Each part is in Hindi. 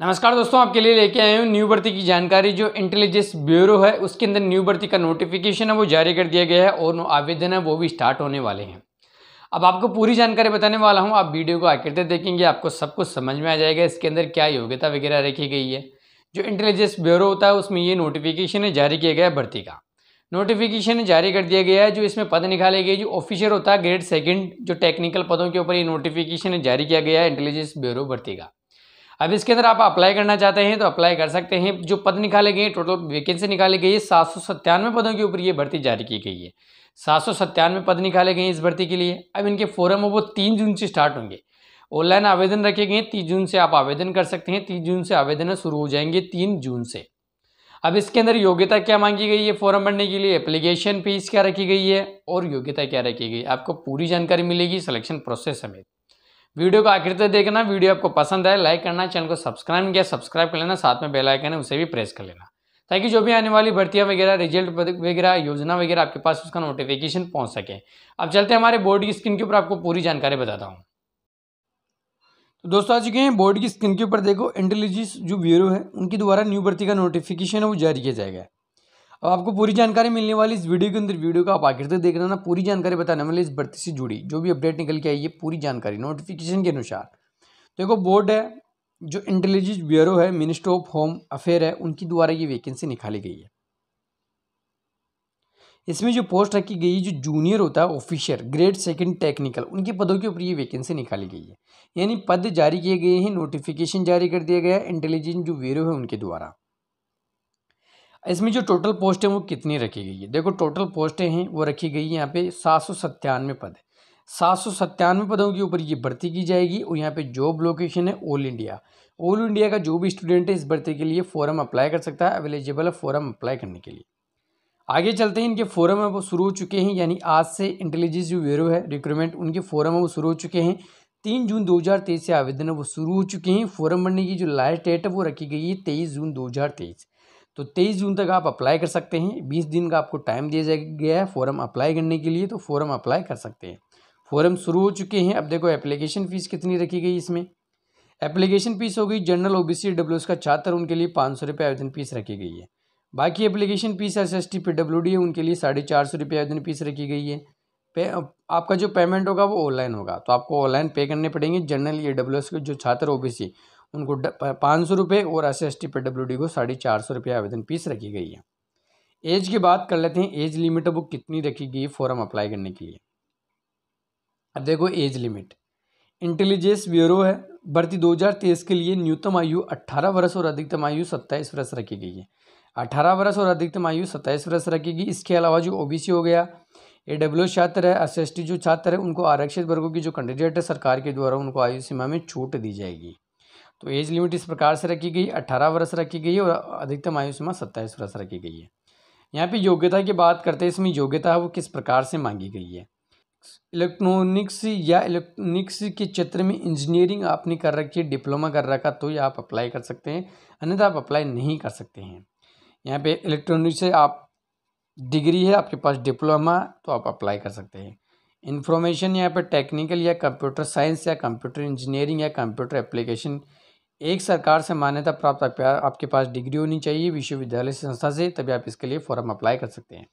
नमस्कार दोस्तों आपके लिए लेके आए हूँ न्यू भर्ती की जानकारी जो इंटेलिजेंस ब्यूरो है उसके अंदर न्यू भर्ती का नोटिफिकेशन है वो जारी कर दिया गया है और आवेदन है वो भी स्टार्ट होने वाले हैं अब आपको पूरी जानकारी बताने वाला हूँ आप वीडियो को आखिर तक देखेंगे आपको सब कुछ समझ में आ जाएगा इसके अंदर क्या योग्यता वगैरह रखी गई है जो इंटेलिजेंस ब्यूरो होता है उसमें ये नोटिफिकेशन जारी किया गया है भर्ती का नोटिफिकेशन जारी कर दिया गया है जो इसमें पद निकाले गए जो ऑफिसर होता है ग्रेड सेकंड जो टेक्निकल पदों के ऊपर ये नोटिफिकेशन जारी किया गया है इंटेलिजेंस ब्यूरो भर्ती का अब इसके अंदर आप अप्लाई करना चाहते हैं तो अप्लाई कर सकते हैं जो पद निकाले गए टोटल वैकेंसी निकाली गई है सात पदों के ऊपर ये भर्ती जारी की गई है सात पद निकाले गए इस भर्ती के लिए अब इनके फोरम वो तीन जून से स्टार्ट होंगे ऑनलाइन आवेदन रखे गए तीस जून से आप आवेदन कर सकते हैं तीस जून से आवेदन शुरू हो जाएंगे तीन जून से अब इसके अंदर योग्यता क्या मांगी गई है फॉर्म भरने के लिए एप्लीकेशन फीस क्या रखी गई है और योग्यता क्या रखी गई आपको पूरी जानकारी मिलेगी सिलेक्शन प्रोसेस समेत वीडियो को आखिर तक देखना वीडियो आपको पसंद आए लाइक करना चैनल को सब्सक्राइब किया सब्सक्राइब कर लेना साथ में बेल आइकन है उसे भी प्रेस कर लेना ताकि जो भी आने वाली भर्तियां वगैरह रिजल्ट वगैरह योजना वगैरह आपके पास उसका नोटिफिकेशन पहुंच सके अब चलते हैं हमारे बोर्ड की स्क्रीन के ऊपर आपको पूरी जानकारी बताता हूँ तो दोस्तों आ चुके हैं बोर्ड की स्क्रीन के ऊपर देखो इंटेलिजेंस जो ब्यूरो है उनके द्वारा न्यू भर्ती का नोटिफिकेशन है वो जारी किया जाएगा अब आपको पूरी जानकारी मिलने वाली इस वीडियो के अंदर वीडियो का आप आखिर तक रहे ना पूरी जानकारी बताने वाले इस भर्ती से जुड़ी जो भी अपडेट निकल के आई है पूरी जानकारी नोटिफिकेशन के अनुसार देखो बोर्ड है जो इंटेलिजेंस ब्यूरो है मिनिस्टर ऑफ होम अफेयर है उनकी द्वारा ये वैकेंसी निकाली गई है इसमें जो पोस्ट रखी गई है जो जूनियर होता है ऑफिसर ग्रेड सेकंड टेक्निकल उनके पदों के ऊपर ये वैकेंसी निकाली गई है यानी पद जारी किए गए हैं नोटिफिकेशन जारी कर दिया गया है इंटेलिजेंस जो ब्यूरो है उनके द्वारा इसमें जो टोटल पोस्ट है वो कितनी रखी गई है देखो टोटल पोस्टें हैं वो रखी गई है यहाँ पे सात सौ सत्तानवे पद सात सौ सत्तानवे पदों के ऊपर ये भर्ती की जाएगी और यहाँ पे जॉब लोकेशन है ऑल इंडिया ऑल इंडिया का जो भी स्टूडेंट है इस भर्ती के लिए फॉर्म अप्लाई कर सकता है अवेलेबल है फॉरम अप्लाई करने के लिए आगे चलते हैं इनके फॉरम है वो शुरू हो चुके हैं यानी आज से इंटेलिजेंस जो ब्यूरो है रिक्रूटमेंट उनके फॉरम है वो शुरू हो चुके हैं तीन जून 2023 से आवेदन है वो शुरू हो चुके हैं फॉर्म भरने की जो लास्ट डेट है वो रखी गई है तेईस जून 2023 तो तेईस जून तक आप अप्लाई कर सकते हैं बीस दिन का आपको टाइम दिया गया है फॉरम अप्लाई करने के लिए तो फॉरम अप्लाई कर सकते हैं फॉर्म शुरू हो चुके हैं अब देखो एप्लीकेशन फ़ीस कितनी रखी गई इसमें एप्लीकेशन फ़ीस हो गई general O B C W S का छात्र उनके लिए पाँच सौ रुपये आवेदन फीस रखी गई है बाकी application fees S S T P W D उनके लिए साढ़े चार सौ रुपये आवेदन फीस रखी गई है पे आपका जो पेमेंट होगा वो ऑनलाइन होगा तो आपको ऑनलाइन पे करने पड़ेंगे जनरल ए डब्ल्यू एस के जो छात्र ओ बी सी उनको पाँच सौ रुपये और S S T P W D को साढ़े चार सौ रुपये आवेदन फीस रखी गई है एज की बात कर लेते हैं एज लिमिट अब कितनी रखी गई है फॉर्म अप्लाई करने के लिए अब देखो एज लिमिट इंटेलिजेंस ब्यूरो है भर्ती 2023 के लिए न्यूनतम आयु 18 वर्ष और अधिकतम आयु 27 वर्ष रखी गई है 18 वर्ष और अधिकतम आयु 27 वर्ष रखी गई इसके अलावा जो ओबीसी हो गया ए डब्ल्यू छात्र है एस जो छात्र है उनको आरक्षित वर्गों की जो कैंडिडेट है सरकार के द्वारा उनको आयु सीमा में छूट दी जाएगी तो एज लिमिट इस प्रकार से रखी गई अट्ठारह वर्ष रखी गई है और अधिकतम आयु सीमा सत्ताईस वर्ष रखी गई है यहाँ पे योग्यता की बात करते हैं इसमें योग्यता है वो किस प्रकार से मांगी गई है इलेक्ट्रॉनिक्स या इलेक्ट्रॉनिक्स के क्षेत्र में इंजीनियरिंग आपने कर रखी है डिप्लोमा कर रखा तो ये आप अप्लाई कर सकते हैं अन्यथा आप अप्लाई नहीं कर सकते हैं यहाँ पे इलेक्ट्रॉनिक्स से आप डिग्री है आपके पास डिप्लोमा तो आप अप्लाई कर सकते हैं इन्फॉर्मेशन यहाँ पर टेक्निकल या कंप्यूटर साइंस या कंप्यूटर इंजीनियरिंग या कंप्यूटर एप्लीकेशन एक सरकार से मान्यता प्राप्त आपके पास डिग्री होनी चाहिए विश्वविद्यालय संस्था से तभी आप इसके लिए फॉर्म अप्लाई कर सकते हैं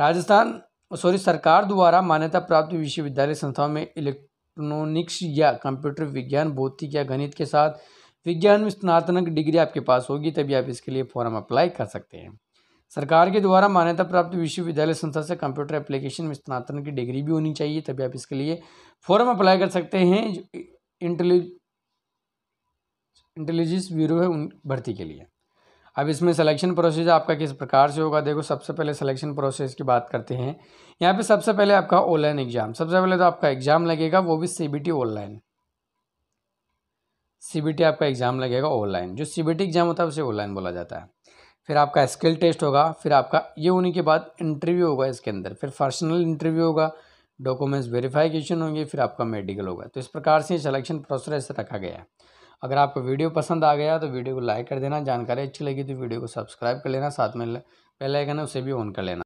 राजस्थान सॉरी सरकार द्वारा मान्यता प्राप्त विश्वविद्यालय संस्थाओं में इलेक्ट्रॉनिक्स या कंप्यूटर विज्ञान भौतिक या गणित के साथ विज्ञान में स्नातक डिग्री आपके पास होगी तभी आप इसके लिए फॉर्म अप्लाई कर सकते हैं सरकार के द्वारा मान्यता प्राप्त विश्वविद्यालय संस्था से कंप्यूटर एप्लीकेशन में स्नातक की डिग्री भी होनी चाहिए तभी आप इसके लिए फॉर्म अप्लाई कर सकते हैं इंटेलि इंटेलिजेंस ब्यूरो है उन भर्ती के लिए अब इसमें सिलेक्शन प्रोसेस आपका किस प्रकार से होगा देखो सबसे पहले सिलेक्शन प्रोसेस की बात करते हैं यहाँ पे सबसे पहले आपका ऑनलाइन एग्ज़ाम सबसे पहले तो आपका एग्ज़ाम लगेगा वो भी सीबीटी ऑनलाइन सीबीटी आपका एग्ज़ाम लगेगा ऑनलाइन जो सीबीटी एग्ज़ाम होता है उसे ऑनलाइन बोला जाता है फिर आपका स्किल टेस्ट होगा फिर आपका ये होने के बाद इंटरव्यू होगा इसके अंदर फिर पर्सनल इंटरव्यू होगा डॉक्यूमेंट्स वेरीफाइकेशन होंगे फिर आपका मेडिकल होगा तो इस प्रकार से सिलेक्शन प्रोसेस रखा गया है अगर आपको वीडियो पसंद आ गया तो वीडियो को लाइक कर देना जानकारी अच्छी लगी तो वीडियो को सब्सक्राइब कर लेना साथ में पहले आइकन है उसे भी ऑन कर लेना